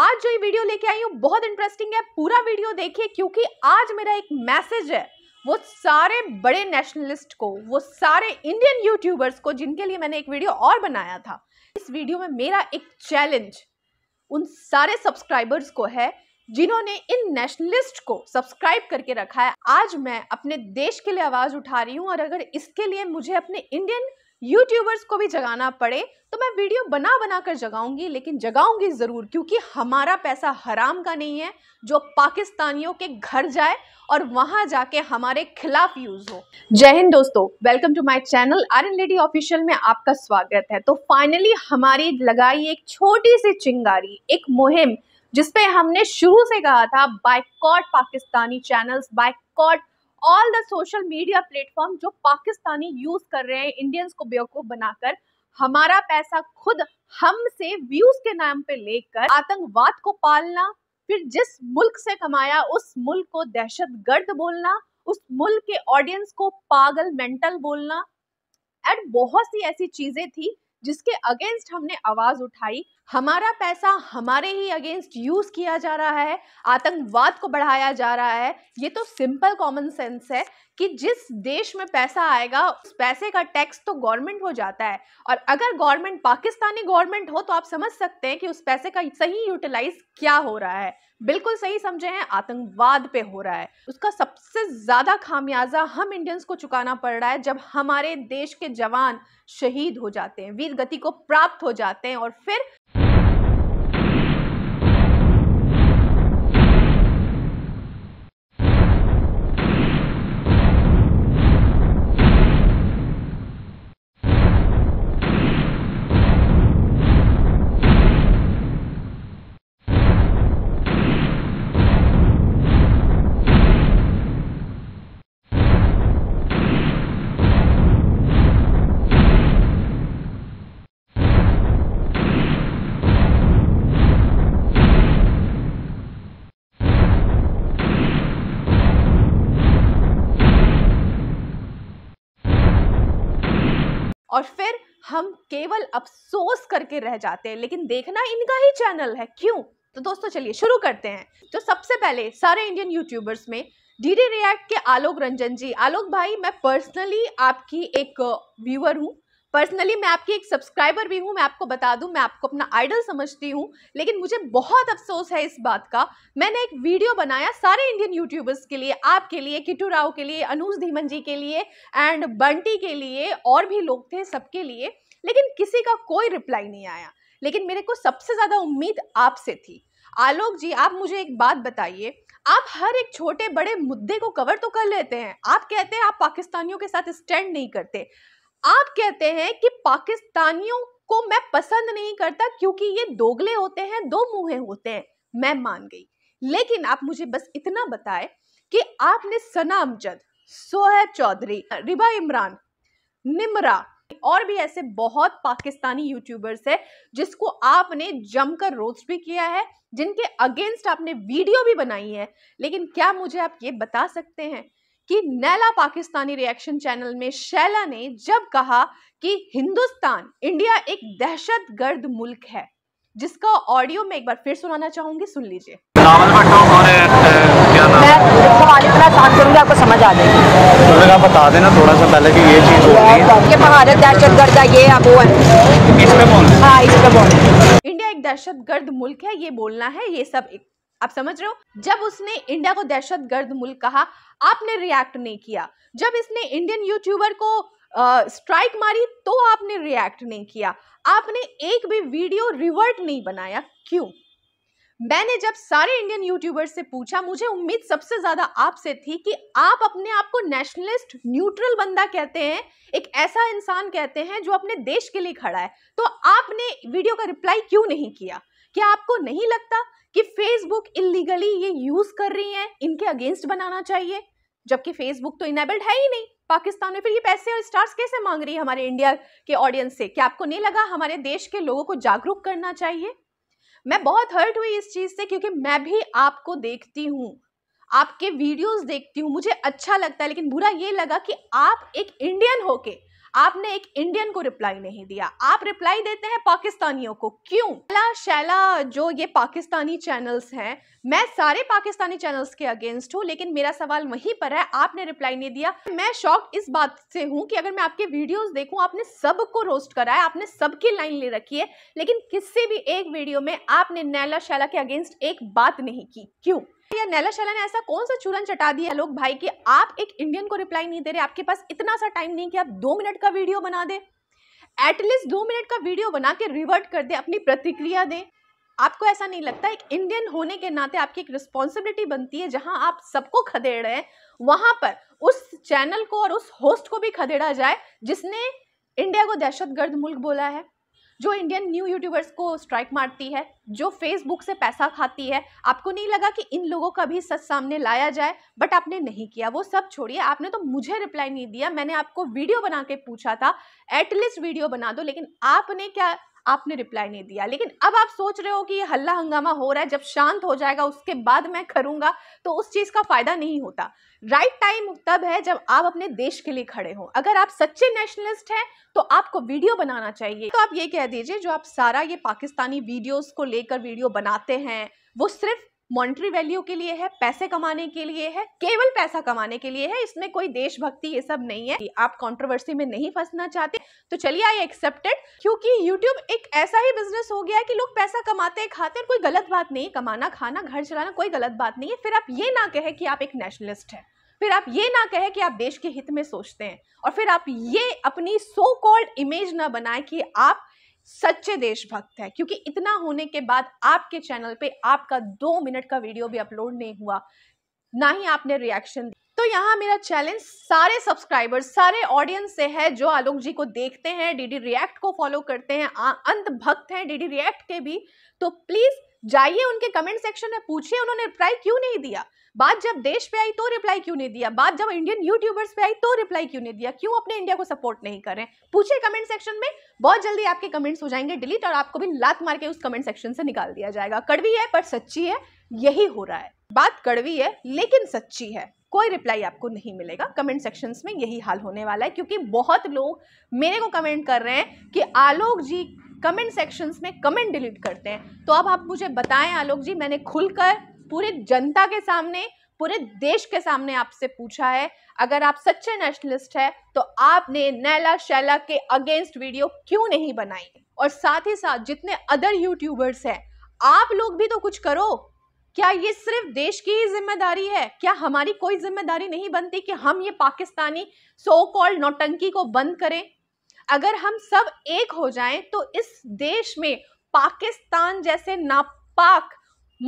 आज जो ये वीडियो लेके आई हूँ बहुत इंटरेस्टिंग है पूरा वीडियो देखिए क्योंकि आज मेरा एक मैसेज है वो सारे बड़े नेशनलिस्ट को वो सारे इंडियन यूट्यूबर्स को जिनके लिए मैंने एक वीडियो और बनाया था इस वीडियो में मेरा एक चैलेंज उन सारे सब्सक्राइबर्स को है जिन्होंने इन नेशनलिस्ट को सब्सक्राइब करके रखा है आज मैं अपने देश के लिए आवाज़ उठा रही हूँ और अगर इसके लिए मुझे अपने इंडियन यूट्यूबर्स को भी जगाना पड़े तो मैं वीडियो बना बना कर जगाऊंगी लेकिन जगाऊंगी ज़रूर क्योंकि हमारा पैसा हराम का नहीं है जो पाकिस्तानियों के घर जाए और वहां जाके हमारे खिलाफ यूज़ हो जय हिंद दोस्तों welcome to my channel R N lady official में आपका स्वागत है तो फाइनली हमारी लगाई एक छोटी सी चिंगारी एक मुहिम जिसपे हमने शुरू से कहा था boycott Pakistani channels boycott all the social media platform जो पाकिस्तानी यूज कर रहे हैं इंडियंस को बेवकूफ बनाकर हमारा पैसा खुद हम से व्यूज के नाम पे लेकर आतंकवाद को पालना फिर जिस मुल्क से कमाया उस मुल्क को दहशत गर्द बोलना उस मुल्क के ऑडियंस को पागल मेंटल बोलना एंड बहुत सी ऐसी चीजें थी जिसके अगेंस्ट हमने आवाज उठाई हमारा पैसा हमारे ही अगेंस्ट यूज़ किया जा रहा है आतंकवाद को बढ़ाया जा रहा है ये तो सिंपल कॉमन सेंस है कि जिस देश में पैसा आएगा उस पैसे का टैक्स तो गवर्नमेंट हो जाता है और अगर गवर्नमेंट पाकिस्तानी गवर्नमेंट हो तो आप समझ सकते हैं कि उस पैसे का सही यूटिलाइज क्या हो रहा है बिल्कुल सही समझे हैं आतंकवाद पे हो रहा है उसका सबसे ज़्यादा खामियाजा हम इंडियंस को चुकाना पड़ रहा है जब हमारे देश के जवान शहीद हो जाते हैं वीर गति को प्राप्त हो जाते हैं और फिर और फिर हम केवल अफसोस करके रह जाते हैं लेकिन देखना इनका ही चैनल है क्यों तो दोस्तों चलिए शुरू करते हैं तो सबसे पहले सारे इंडियन यूट्यूबर्स में डीडी रिएक्ट के आलोक रंजन जी आलोक भाई मैं पर्सनली आपकी एक व्यूअर हूँ पर्सनली मैं आपकी एक सब्सक्राइबर भी हूँ मैं आपको बता दूँ मैं आपको अपना आइडल समझती हूँ लेकिन मुझे बहुत अफसोस है इस बात का मैंने एक वीडियो बनाया सारे इंडियन यूट्यूबर्स के लिए आपके लिए किटू राव के लिए अनूज धीमन जी के लिए एंड बंटी के लिए और भी लोग थे सबके लिए लेकिन किसी का कोई रिप्लाई नहीं आया लेकिन मेरे को सबसे ज़्यादा उम्मीद आपसे थी आलोक जी आप मुझे एक बात बताइए आप हर एक छोटे बड़े मुद्दे को कवर तो कर लेते हैं आप कहते हैं आप पाकिस्तानियों के साथ स्टैंड नहीं करते आप कहते हैं कि पाकिस्तानियों को मैं पसंद नहीं करता क्योंकि ये दोगले होते हैं दो मुहे होते हैं मैं मान गई लेकिन आप मुझे बस इतना बताएं कि आपने सना अमजद सोहेब चौधरी रिबा इमरान निमरा और भी ऐसे बहुत पाकिस्तानी यूट्यूबर्स हैं जिसको आपने जमकर रोस्ट भी किया है जिनके अगेंस्ट आपने वीडियो भी बनाई है लेकिन क्या मुझे आप ये बता सकते हैं कि नैला पाकिस्तानी रिएक्शन चैनल में शैला ने जब कहा कि हिंदुस्तान इंडिया एक दहशत गर्द मुल्क है जिसका ऑडियो में एक बार फिर सुनाना चाहूंगी सुन लीजिए तो हाँ, इंडिया एक दहशत गर्द मुल्क है ये बोलना है ये सब एक आप समझ रहे हो जब उसने इंडिया को दहशत गर्द मुल्क कहा आपने रिएक्ट नहीं किया जब इसने इंडियन यूट्यूबर को स्ट्राइक मारी तो आपने रिएक्ट नहीं किया आपने एक भी वीडियो रिवर्ट नहीं बनाया क्यों मैंने जब सारे इंडियन यूट्यूबर्स से पूछा मुझे उम्मीद सबसे ज्यादा आपसे थी कि आप अपने आप को नेशनलिस्ट न्यूट्रल बंदा कहते हैं एक ऐसा इंसान कहते हैं जो अपने देश के लिए खड़ा है तो आपने वीडियो का रिप्लाई क्यों नहीं किया क्या आपको नहीं लगता कि फेसबुक इलीगली ये यूज कर रही हैं इनके अगेंस्ट बनाना चाहिए जबकि फेसबुक तो इनेबल्ड है ही नहीं पाकिस्तान में फिर ये पैसे और स्टार्स कैसे मांग रही है हमारे इंडिया के ऑडियंस से क्या आपको नहीं लगा हमारे देश के लोगों को जागरूक करना चाहिए मैं बहुत हर्ट हुई इस चीज़ से क्योंकि मैं भी आपको देखती हूँ आपके वीडियोस देखती हूँ मुझे अच्छा लगता है लेकिन बुरा ये लगा कि आप एक इंडियन होके आपने एक इंडियन को रिप्लाई नहीं दिया आप रिप्लाई देते हैं पाकिस्तानियों को क्यों शैला जो ये पाकिस्तानी चैनल्स हैं मैं सारे पाकिस्तानी चैनल्स के अगेंस्ट हूँ लेकिन मेरा सवाल वहीं पर है आपने रिप्लाई नहीं दिया मैं शॉक इस बात से हूँ कि अगर मैं आपके वीडियोस देखूँ आपने सबको रोस्ट करा है आपने सबकी लाइन ले रखी है लेकिन किसी भी एक वीडियो में आपने नैला शैला के अगेंस्ट एक बात नहीं की क्यों या नैला शैला ने ऐसा कौन सा चूरन चटा दिया लोग भाई कि आप एक इंडियन को रिप्लाई नहीं दे रहे आपके पास इतना सा टाइम नहीं कि आप दो मिनट का वीडियो बना दे एटलीस्ट दो मिनट का वीडियो बना के रिवर्ट कर दे अपनी प्रतिक्रिया दे आपको ऐसा नहीं लगता एक इंडियन होने के नाते आपकी एक रिस्पॉन्सिबिलिटी बनती है जहां आप सबको खदेड़ रहे हैं वहां पर उस चैनल को और उस होस्ट को भी खदेड़ा जाए जिसने इंडिया को दहशतगर्द मुल्क बोला है जो इंडियन न्यू यूट्यूबर्स को स्ट्राइक मारती है जो फेसबुक से पैसा खाती है आपको नहीं लगा कि इन लोगों का भी सच सामने लाया जाए बट आपने नहीं किया वो सब छोड़िए आपने तो मुझे रिप्लाई नहीं दिया मैंने आपको वीडियो बना के पूछा था एटलीस्ट वीडियो बना दो लेकिन आपने क्या आपने रिप्लाई नहीं दिया लेकिन अब आप सोच रहे हो कि ये हल्ला हंगामा हो रहा है जब शांत हो जाएगा उसके बाद मैं करूँगा तो उस चीज़ का फ़ायदा नहीं होता राइट टाइम तब है जब आप अपने देश के लिए खड़े हो अगर आप सच्चे नेशनलिस्ट हैं तो आपको वीडियो बनाना चाहिए तो आप ये कह दीजिए जो आप सारा ये पाकिस्तानी वीडियोस को लेकर वीडियो बनाते हैं वो सिर्फ मॉनिटरी वैल्यू के लिए है पैसे कमाने के लिए है केवल पैसा कमाने के लिए है इसमें कोई देशभक्ति ये सब नहीं है आप कॉन्ट्रोवर्सी में नहीं फंसना चाहते तो चलिए आई एक्सेप्टेड क्योंकि यूट्यूब एक ऐसा ही बिजनेस हो गया है कि लोग पैसा कमाते खाते कोई गलत बात नहीं कमाना खाना घर चलाना कोई गलत बात नहीं है फिर आप ये ना कहें कि आप एक नेशनलिस्ट हैं फिर आप ये ना कहें कि आप देश के हित में सोचते हैं और फिर आप ये अपनी सो कॉल्ड इमेज ना बनाए कि आप सच्चे देशभक्त है क्योंकि इतना होने के बाद आपके चैनल पे आपका दो मिनट का वीडियो भी अपलोड नहीं हुआ ना ही आपने रिएक्शन तो यहाँ मेरा चैलेंज सारे सब्सक्राइबर्स सारे ऑडियंस से है जो आलोक जी को देखते हैं डीडी रिएक्ट को फॉलो करते हैं अंत भक्त हैं डीडी रिएक्ट के भी तो प्लीज़ जाइए उनके कमेंट सेक्शन में पूछिए उन्होंने रिप्लाई क्यों नहीं दिया बात जब देश पे आई तो रिप्लाई क्यों नहीं दिया बात जब इंडियन यूट्यूबर्स पे आई तो रिप्लाई क्यों नहीं दिया क्यों अपने इंडिया को सपोर्ट नहीं करें पूछे कमेंट सेक्शन में बहुत जल्दी आपके कमेंट्स हो जाएंगे डिलीट और आपको भी लात मार के उस कमेंट सेक्शन से निकाल दिया जाएगा कड़वी है पर सच्ची है यही हो रहा है बात कड़वी है लेकिन सच्ची है कोई रिप्लाई आपको नहीं मिलेगा कमेंट सेक्शंस में यही हाल होने वाला है क्योंकि बहुत लोग मेरे को कमेंट कर रहे हैं कि आलोक जी कमेंट सेक्शंस में कमेंट डिलीट करते हैं तो अब आप मुझे बताएं आलोक जी मैंने खुलकर पूरे जनता के सामने पूरे देश के सामने आपसे पूछा है अगर आप सच्चे नेशनलिस्ट है तो आपने नैला शैला के अगेंस्ट वीडियो क्यों नहीं बनाई और साथ ही साथ जितने अदर यूट्यूबर्स हैं आप लोग भी तो कुछ करो क्या ये सिर्फ देश की ही जिम्मेदारी है क्या हमारी कोई जिम्मेदारी नहीं बनती कि हम ये पाकिस्तानी सो कॉल्ड नौटंकी को बंद करें अगर हम सब एक हो जाएं तो इस देश में पाकिस्तान जैसे नापाक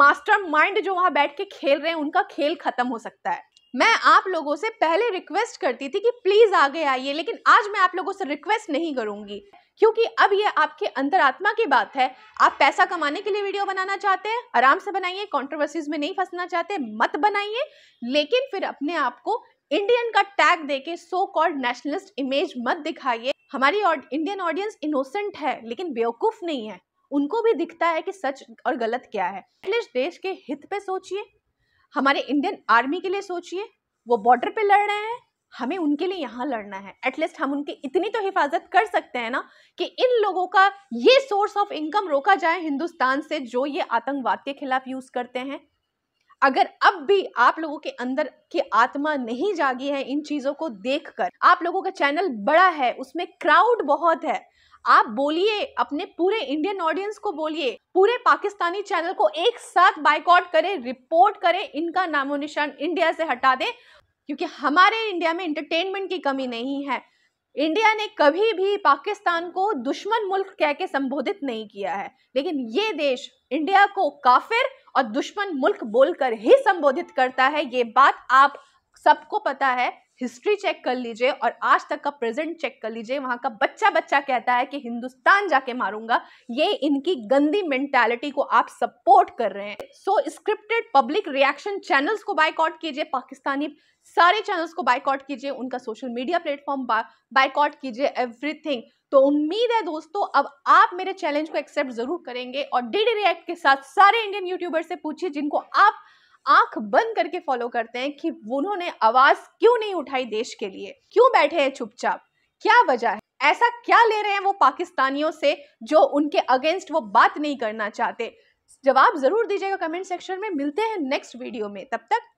मास्टरमाइंड जो वहां बैठ के खेल रहे हैं उनका खेल खत्म हो सकता है मैं आप लोगों से पहले रिक्वेस्ट करती थी कि प्लीज़ आगे आइए लेकिन आज मैं आप लोगों से रिक्वेस्ट नहीं करूंगी क्योंकि अब ये आपके अंतरात्मा की बात है आप पैसा कमाने के लिए वीडियो बनाना चाहते हैं आराम से बनाइए कॉन्ट्रोवर्सीज में नहीं फंसना चाहते मत बनाइए लेकिन फिर अपने आप को इंडियन का टैग देके सो कॉल्ड नेशनलिस्ट इमेज मत दिखाइए हमारी इंडियन ऑडियंस इनोसेंट है लेकिन बेवकूफ़ नहीं है उनको भी दिखता है कि सच और गलत क्या है एटलीस्ट देश के हित पे सोचिए हमारे इंडियन आर्मी के लिए सोचिए वो बॉर्डर पे लड़ रहे हैं हमें उनके लिए यहाँ लड़ना है एटलीस्ट हम उनकी इतनी तो हिफाजत कर सकते हैं ना कि इन लोगों का ये सोर्स ऑफ इनकम रोका जाए हिंदुस्तान से जो ये आतंकवाद के खिलाफ यूज़ करते हैं अगर अब भी आप लोगों के अंदर की आत्मा नहीं जागी है इन चीजों को देखकर आप लोगों का चैनल बड़ा है उसमें क्राउड बहुत है आप बोलिए अपने पूरे इंडियन ऑडियंस को बोलिए पूरे पाकिस्तानी चैनल को एक साथ बाइकआउट करें रिपोर्ट करें इनका नामो निशान इंडिया से हटा दें क्योंकि हमारे इंडिया में एंटरटेनमेंट की कमी नहीं है इंडिया ने कभी भी पाकिस्तान को दुश्मन मुल्क कह के संबोधित नहीं किया है लेकिन ये देश इंडिया को काफिर और दुश्मन मुल्क बोलकर ही संबोधित करता है ये बात आप सबको पता है हिस्ट्री चेक कर लीजिए और आज तक का प्रेजेंट चेक कर लीजिए वहां का बच्चा बच्चा कहता है कि हिंदुस्तान जाके मारूंगा ये इनकी गंदी मेंटालिटी को आप सपोर्ट कर रहे हैं so scripted public reaction channels को बाइकआउट कीजिए पाकिस्तानी सारे चैनल्स को बाइकआउट कीजिए उनका सोशल मीडिया प्लेटफॉर्म बाइकआउट कीजिए एवरीथिंग तो उम्मीद है दोस्तों अब आप मेरे चैलेंज को एक्सेप्ट जरूर करेंगे और डी रिएक्ट के साथ सारे इंडियन यूट्यूबर से पूछिए जिनको आप आंख बंद करके फॉलो करते हैं कि उन्होंने आवाज क्यों नहीं उठाई देश के लिए क्यों बैठे हैं चुपचाप क्या वजह है ऐसा क्या ले रहे हैं वो पाकिस्तानियों से जो उनके अगेंस्ट वो बात नहीं करना चाहते जवाब जरूर दीजिएगा कमेंट सेक्शन में मिलते हैं नेक्स्ट वीडियो में तब तक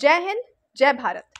जय हिंद जय भारत